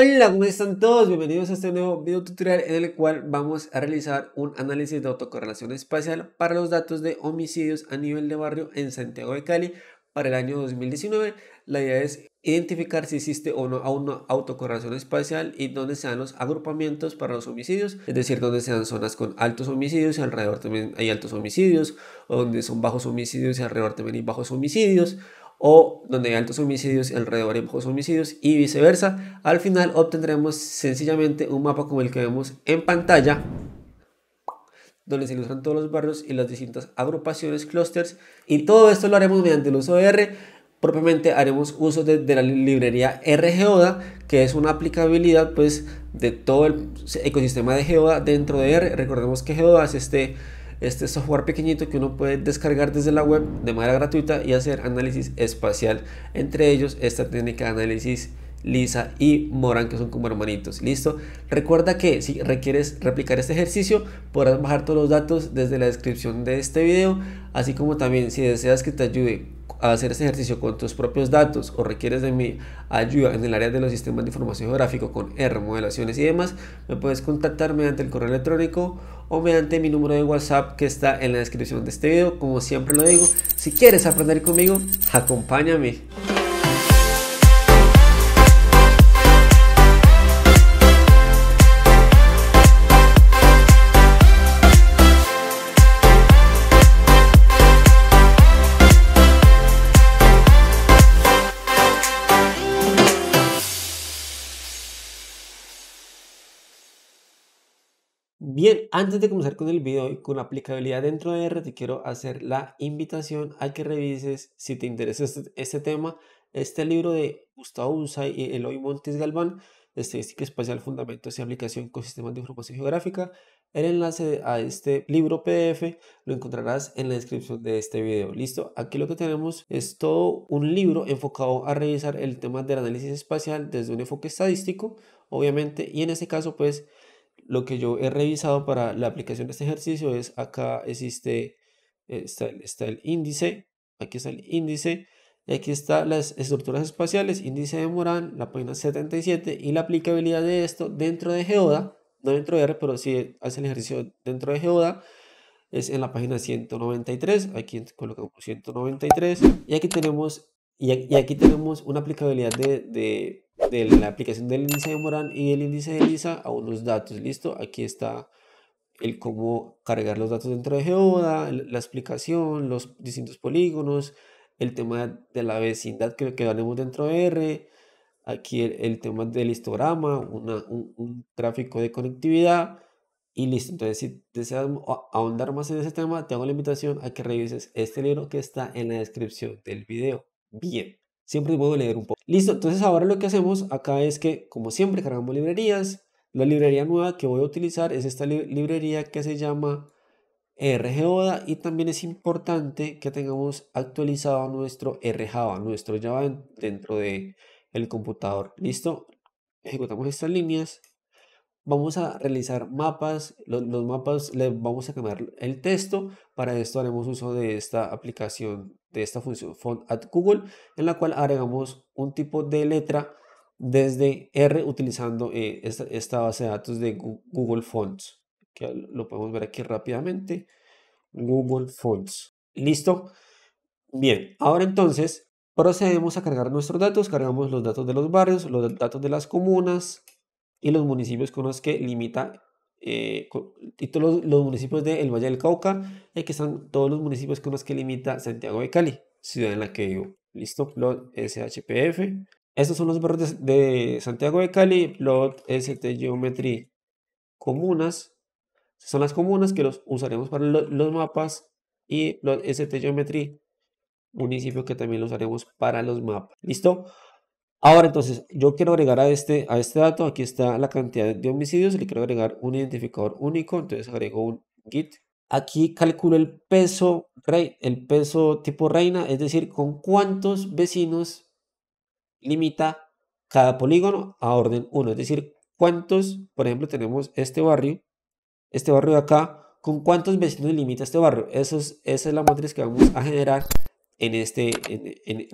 Hola, ¿cómo están todos? Bienvenidos a este nuevo video tutorial en el cual vamos a realizar un análisis de autocorrelación espacial para los datos de homicidios a nivel de barrio en Santiago de Cali para el año 2019. La idea es identificar si existe o no una autocorrelación espacial y dónde sean los agrupamientos para los homicidios, es decir, dónde sean zonas con altos homicidios y alrededor también hay altos homicidios, o donde son bajos homicidios y alrededor también hay bajos homicidios, o donde hay altos homicidios alrededor hay bajos homicidios y viceversa. Al final obtendremos sencillamente un mapa como el que vemos en pantalla donde se ilustran todos los barrios y las distintas agrupaciones, clusters y todo esto lo haremos mediante el uso de R. Propiamente haremos uso de, la librería RGODA, que es una aplicabilidad pues de todo el ecosistema de Geoda dentro de R. Recordemos que Geoda es este este software pequeñito que uno puede descargar desde la web de manera gratuita y hacer análisis espacial, entre ellos esta técnica de análisis Lisa y Morán, que son como hermanitos. ¿Listo? Recuerda que si requieres replicar este ejercicio, podrás bajar todos los datos desde la descripción de este video, así como también si deseas que te ayude a hacer este ejercicio con tus propios datos o requieres de mi ayuda en el área de los sistemas de información geográfico con R, modelaciones y demás, me puedes contactar mediante el correo electrónico o mediante mi número de WhatsApp que está en la descripción de este video. Como siempre lo digo, si quieres aprender conmigo, acompáñame. Bien, antes de comenzar con el video y con la aplicabilidad dentro de R, te quiero hacer la invitación a que revises, si te interesa este, este tema, este libro de Gustavo usa y Eloy Montes Galván, Estadística Espacial, Fundamentos y Aplicación con Sistemas de Información Geográfica. El enlace a este libro PDF lo encontrarás en la descripción de este video. Listo, aquí lo que tenemos es todo un libro enfocado a revisar el tema del análisis espacial desde un enfoque estadístico, obviamente, y en este caso pues lo que yo he revisado para la aplicación de este ejercicio es acá existe, eh, está, el índice, aquí está el índice, y aquí está las estructuras espaciales, índice de Morán, la página 77 y la aplicabilidad de esto dentro de Geoda, no dentro de R, pero si hace el ejercicio dentro de Geoda, es en la página 193, aquí colocamos 193 y aquí tenemos, tenemos una aplicabilidad de de la aplicación del índice de Morán y del índice de Lisa a unos datos. Listo, aquí está el cómo cargar los datos dentro de Geoda, la explicación, los distintos polígonos, el tema de la vecindad que, que dentro de R, aquí el, tema del histograma, una, un, un, de conectividad y listo. Entonces, si deseas ahondar más en ese tema, te hago la invitación a que revises este libro que está en la descripción del video. Bien siempre puedo leer un poco. Listo, entonces ahora lo que hacemos acá es que, como siempre, cargamos librerías. La librería nueva que voy a utilizar es esta librería que se llama RGODA y también es importante que tengamos actualizado nuestro RJava, nuestro Java dentro del el computador. Listo, ejecutamos estas líneas. Vamos a realizar mapas, los, mapas le vamos a cambiar el texto, para esto haremos uso de esta aplicación de esta función font at Google, en la cual agregamos un tipo de letra desde R utilizando eh, esta, esta, base de datos de Google Fonts. Que lo podemos ver aquí rápidamente. Google Fonts. ¿Listo? Bien, ahora entonces procedemos a cargar nuestros datos. Cargamos los datos de los barrios, los datos de las comunas y los municipios con los que limita eh, y todos los, municipios de El Valle del Cauca, y que están todos los municipios con los que limita Santiago de Cali, ciudad en la que vivo. Listo, plot SHPF. Estos son los barrios de, Santiago de Cali, plot ST Geometry Comunas. Son las comunas que los usaremos para los mapas y plot ST Geometry Municipio que también los usaremos para los mapas. ¿Listo? Ahora entonces, yo quiero agregar a este, a este dato, aquí está la cantidad de homicidios, le quiero agregar un identificador único, entonces agrego un git. Aquí calculo el peso, rey, el peso tipo reina, es decir, con cuántos vecinos limita cada polígono a orden 1, es decir, cuántos, por ejemplo, tenemos este barrio, este barrio de acá, con cuántos vecinos limita este barrio. Eso es, esa es la matriz que vamos a generar en, este, en,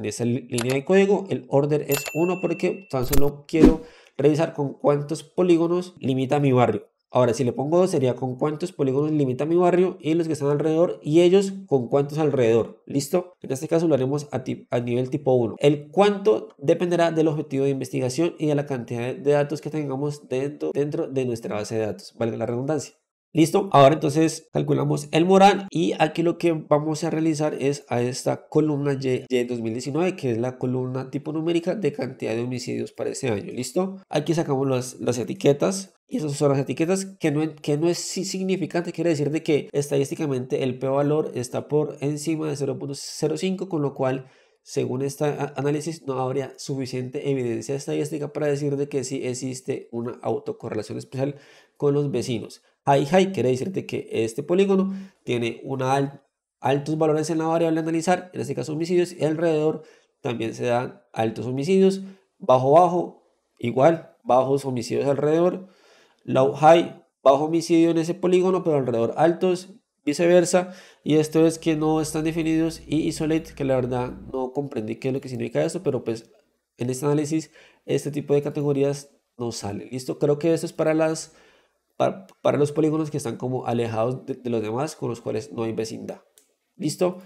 línea de código. El order es 1 porque tan solo quiero revisar con cuántos polígonos limita mi barrio. Ahora, si le pongo 2 sería con cuántos polígonos limita mi barrio y los que están alrededor y ellos con cuántos alrededor. ¿Listo? En este caso lo haremos a, nivel tipo 1. El cuánto dependerá del objetivo de investigación y de la cantidad de datos que tengamos dentro, dentro de nuestra base de datos. ¿Vale la redundancia. Listo, ahora entonces calculamos el moral y aquí lo que vamos a realizar es a esta columna Y de 2019 que es la columna tipo numérica de cantidad de homicidios para este año. Listo, aquí sacamos las, etiquetas y esas son las etiquetas que no, que no es significante, quiere decir de que estadísticamente el p-valor está por encima de 0.05 con lo cual según este análisis, no habría suficiente evidencia estadística para decir de que sí existe una autocorrelación especial con los vecinos high high quiere decirte que este polígono tiene una altos valores en la variable a analizar, en este caso homicidios, y alrededor también se dan altos homicidios, bajo bajo, igual, bajos homicidios alrededor, low high, bajo homicidio en ese polígono, pero alrededor altos, viceversa, y esto es que no están definidos, y isolate, que la verdad no comprendí qué es lo que significa eso pero pues en este análisis este tipo de categorías no sale. Listo, creo que eso es para las para, los polígonos que están como alejados de, los demás con los cuales no hay vecindad. ¿Listo?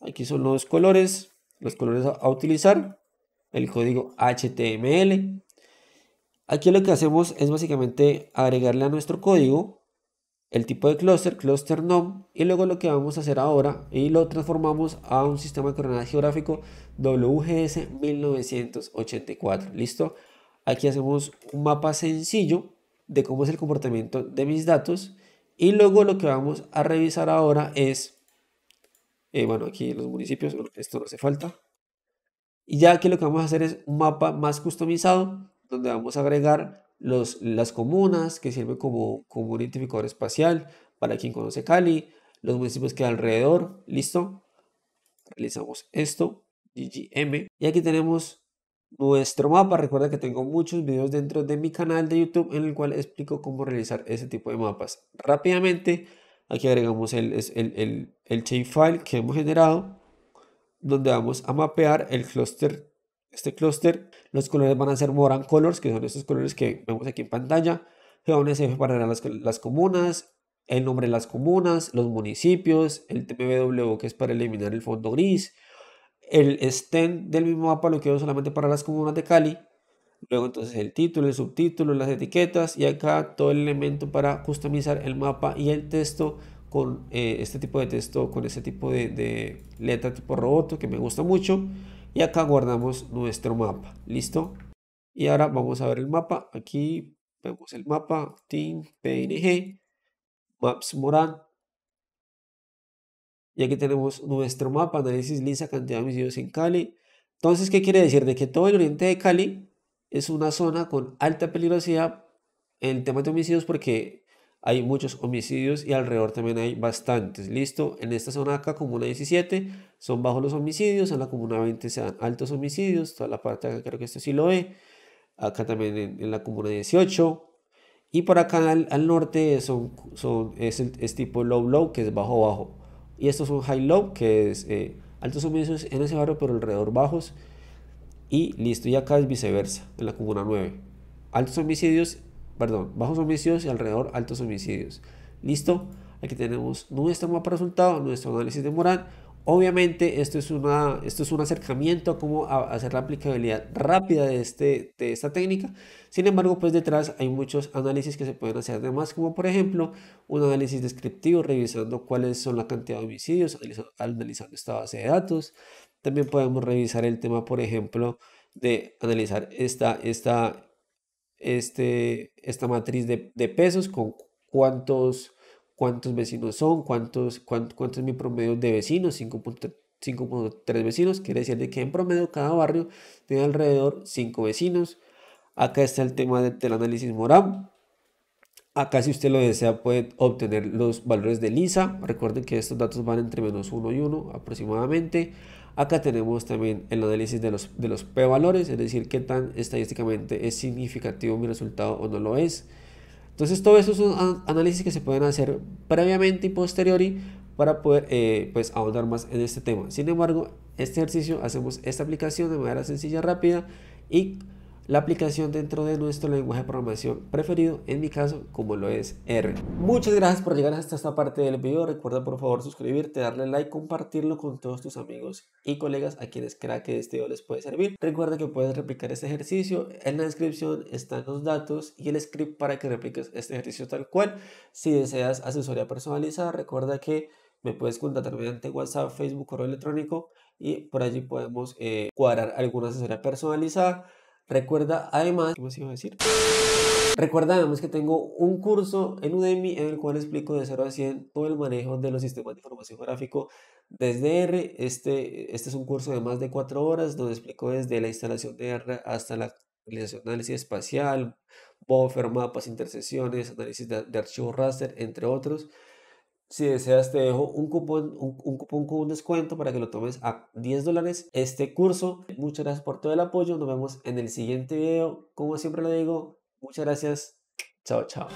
Aquí son los colores, los colores a, utilizar, el código HTML. Aquí lo que hacemos es básicamente agregarle a nuestro código el tipo de clúster, cluster nom, y luego lo que vamos a hacer ahora, y lo transformamos a un sistema de coordenadas geográfico WGS 1984, ¿listo? Aquí hacemos un mapa sencillo, de cómo es el comportamiento de mis datos. Y luego lo que vamos a revisar ahora es, eh, bueno, aquí los municipios, esto no hace falta. Y ya que lo que vamos a hacer es un mapa más customizado, donde vamos a agregar los, las comunas, que sirve como, como un identificador espacial, para quien conoce Cali, los municipios que alrededor, listo. Realizamos esto, Y aquí tenemos nuestro mapa. Recuerda que tengo muchos videos dentro de mi canal de YouTube en el cual explico cómo realizar ese tipo de mapas. Rápidamente, aquí agregamos el, el, el, shapefile que hemos generado, donde vamos a mapear el clúster. Este clúster, los colores van a ser Moran Colors, que son estos colores que vemos aquí en pantalla. G1SF para las, las comunas, el nombre de las comunas, los municipios, el TPBW que es para eliminar el fondo gris, el stem del mismo mapa lo quiero solamente para las comunas de Cali. Luego entonces el título, el subtítulo, las etiquetas y acá todo el elemento para customizar el mapa y el texto con eh, este tipo de texto, con este tipo de, letra tipo roboto que me gusta mucho. Y acá guardamos nuestro mapa. ¿Listo? Y ahora vamos a ver el mapa. Aquí vemos el mapa, Team PNG, Maps Moran, y aquí tenemos nuestro mapa, análisis lisa, cantidad de homicidios en Cali. Entonces, ¿qué quiere decir? De que todo el oriente de Cali es una zona con alta peligrosidad en el tema de homicidios porque hay muchos homicidios y alrededor también hay bastantes. Listo, en esta zona acá, comuna 17, son bajos los homicidios, en la comuna 20 se dan altos homicidios, toda la parte acá creo que esto sí lo ve, acá también en, la comuna 18, y por acá al, norte son, es, es tipo low low, que es bajo bajo. Y estos son high low, que es eh, altos homicidios en ese barrio, pero alrededor bajos. Y listo, y acá es viceversa, en la comuna 9. Altos homicidios, perdón, bajos homicidios y alrededor altos homicidios. Listo, aquí tenemos nuestro mapa resultado, nuestro análisis de moral Obviamente esto es, una, esto es un acercamiento a cómo hacer la aplicabilidad rápida de, este, de esta técnica. Sin embargo, pues detrás hay muchos análisis que se pueden hacer además, como por ejemplo un análisis descriptivo revisando cuáles son la cantidad de homicidios, analizando, esta base de datos. También podemos revisar el tema, por ejemplo, de analizar esta, esta, este, esta matriz de, de pesos con cuántos cuántos vecinos son, cuántos, cuánto, es mi promedio de vecinos, 5.3 vecinos, quiere decir que en promedio cada barrio tiene alrededor 5 vecinos. Acá está el tema del análisis moral. Acá si usted lo desea puede obtener los valores de LISA. Recuerden que estos datos van entre menos 1 y 1 aproximadamente. Acá tenemos también el análisis de los, de los p-valores, es decir, qué tan estadísticamente es significativo mi resultado o no lo es. Entonces todo eso es un análisis que se pueden hacer previamente y posteriori para poder eh, pues ahondar más en este tema. Sin embargo, este ejercicio hacemos esta aplicación de manera sencilla, rápida y la aplicación dentro de nuestro lenguaje de programación preferido, en mi caso como lo es R. Muchas gracias por llegar hasta esta parte del video, recuerda por favor suscribirte, darle like, compartirlo con todos tus amigos y colegas a quienes crea que este video les puede servir. Recuerda que puedes replicar este ejercicio, en la descripción están los datos y el script para que repliques este ejercicio tal cual. Si deseas asesoría personalizada, recuerda que me puedes contactar mediante WhatsApp, Facebook, correo electrónico y por allí podemos eh, cuadrar alguna asesoría personalizada. Recuerda además, decir? Recuerda además que tengo un curso en Udemy en el cual explico de 0 a 100 todo el manejo de los sistemas de información gráfico desde R. Este, este es un curso de más de 4 horas donde explico desde la instalación de R hasta la realización de análisis espacial, buffer, mapas, intersecciones, análisis de, de archivos raster, entre otros. Si deseas, te dejo un cupón, un, cupón con un descuento para que lo tomes a 10 dólares este curso. Muchas gracias por todo el apoyo. Nos vemos en el siguiente video. Como siempre le digo, muchas gracias. Chao, chao.